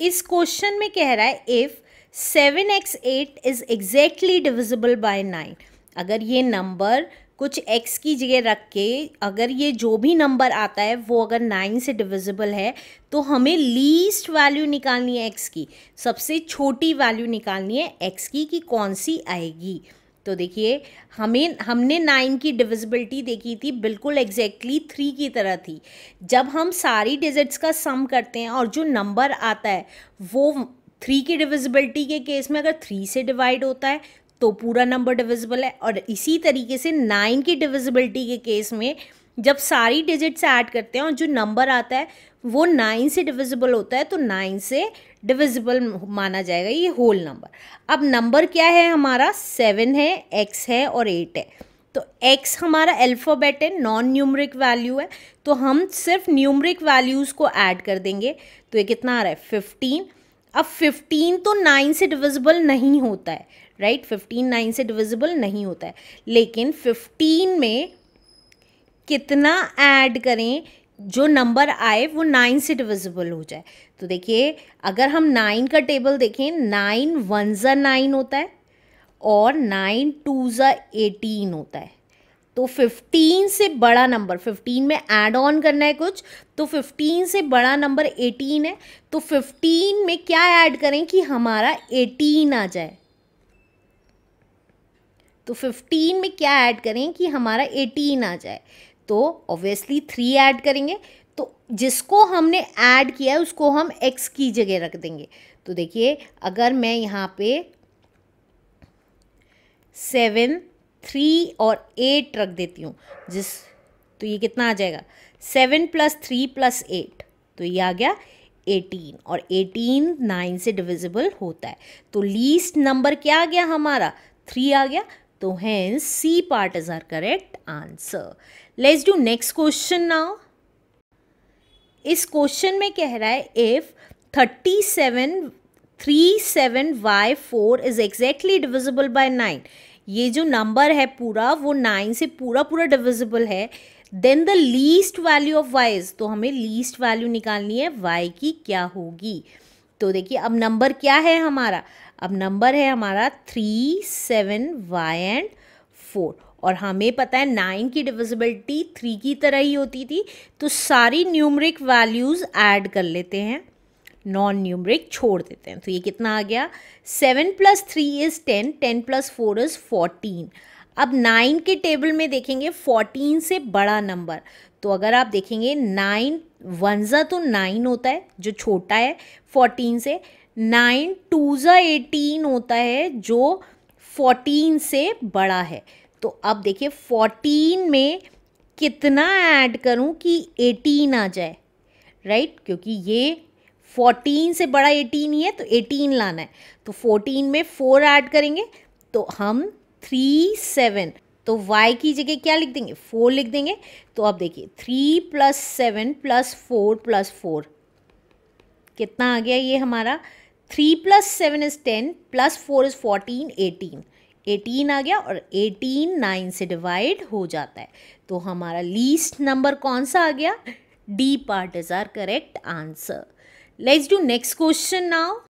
इस क्वेश्चन में कह रहा है if seven x eight is exactly divisible by nine अगर ये नंबर कुछ एक्स की जगह रख के अगर ये जो भी नंबर आता है वो अगर नाइन से डिविजिबल है तो हमें लीस्ट वैल्यू निकालनी है एक्स की सबसे छोटी वैल्यू निकालनी है एक्स की कि कौन सी आएगी तो देखिए हमें हमने नाइन की डिविजिबिलिटी देखी थी बिल्कुल एग्जैक्टली exactly थ्री की तरह थी जब हम सारी डिजिट्स का सम करते हैं और जो नंबर आता है वो थ्री की डिविजिबिलिटी के केस में अगर थ्री से डिवाइड होता है तो पूरा नंबर डिविजिबल है और इसी तरीके से नाइन की डिविजिबिलिटी के केस में जब सारी डिजिट्स ऐड करते हैं और जो नंबर आता है वो नाइन से डिविजिबल होता है तो नाइन से डिविजिबल माना जाएगा ये होल नंबर अब नंबर क्या है हमारा सेवन है एक्स है और एट है तो एक्स हमारा अल्फ़ाबेट है नॉन न्यूमरिक वैल्यू है तो हम सिर्फ न्यूमरिक वैल्यूज़ को ऐड कर देंगे तो ये कितना आ रहा है फिफ्टीन अब फिफ्टीन तो नाइन से डिविजिबल नहीं होता है राइट फिफ्टीन नाइन से डिविजिबल नहीं होता है लेकिन फिफ्टीन में कितना ऐड करें जो नंबर आए वो नाइन से डिविजिबल हो जाए तो देखिए अगर हम नाइन का टेबल देखें नाइन वन ज़ा नाइन होता है और नाइन टू ज़ा एटीन होता है तो फिफ्टीन से बड़ा नंबर फिफ्टीन में ऐड ऑन करना है कुछ तो फिफ्टीन से बड़ा नंबर एटीन है तो फिफ्टीन में क्या ऐड करें कि हमारा एटीन आ जाए तो 15 में क्या ऐड करें कि हमारा 18 आ जाए तो ऑब्वियसली थ्री ऐड करेंगे तो जिसको हमने ऐड किया है उसको हम एक्स की जगह रख देंगे तो देखिए अगर मैं यहाँ पे सेवन थ्री और एट रख देती हूँ जिस तो ये कितना आ जाएगा seven plus three plus eight तो ये आ गया एटीन और एटीन नाइन से डिविजिबल होता है तो लीस्ट नंबर क्या आ गया हमारा थ्री आ गया तो hence C part is our correct answer let's do next question now इस क्वेश्चन में कह रहा है if thirty seven three seven y four is exactly divisible by nine ये जो नंबर है पूरा वो नाइन से पूरा पूरा डिविजिबल है then the least value of y तो हमें लीस्ट वैल्यू निकालनी है वाई की क्या होगी तो देखिए अब नंबर क्या है हमारा अब नंबर है हमारा three seven y and four और हमें पता है नाइन की डिविजिबिलिटी थ्री की तरह ही होती थी तो सारी न्यूमरिक वैल्यूज़ ऐड कर लेते हैं नॉन न्यूमरिक छोड़ देते हैं तो ये कितना आ गया seven plus three is ten ten plus four is fourteen अब नाइन के टेबल में देखेंगे फोर्टीन से बड़ा नंबर तो अगर आप देखेंगे नाइन वन ज़ा तो नाइन होता है जो छोटा है फोर्टीन से नाइन टू ज़ा एटीन होता है जो फोर्टीन से बड़ा है तो अब देखिए फोर्टीन में कितना ऐड करूं कि एटीन आ जाए राइट क्योंकि ये फोर्टीन से बड़ा एटीन ही है तो एटीन लाना है तो फोर्टीन में फ़ोर ऐड करेंगे तो हम थ्री सेवन तो y की जगह क्या लिख देंगे फोर लिख देंगे तो अब देखिए three plus seven plus four plus four कितना आ गया ये हमारा three plus seven is ten plus four is fourteen eighteen eighteen आ गया और एटीन नाइन से डिवाइड हो जाता है तो हमारा लीस्ट नंबर कौन सा आ गया D part is our correct answer let's do next question now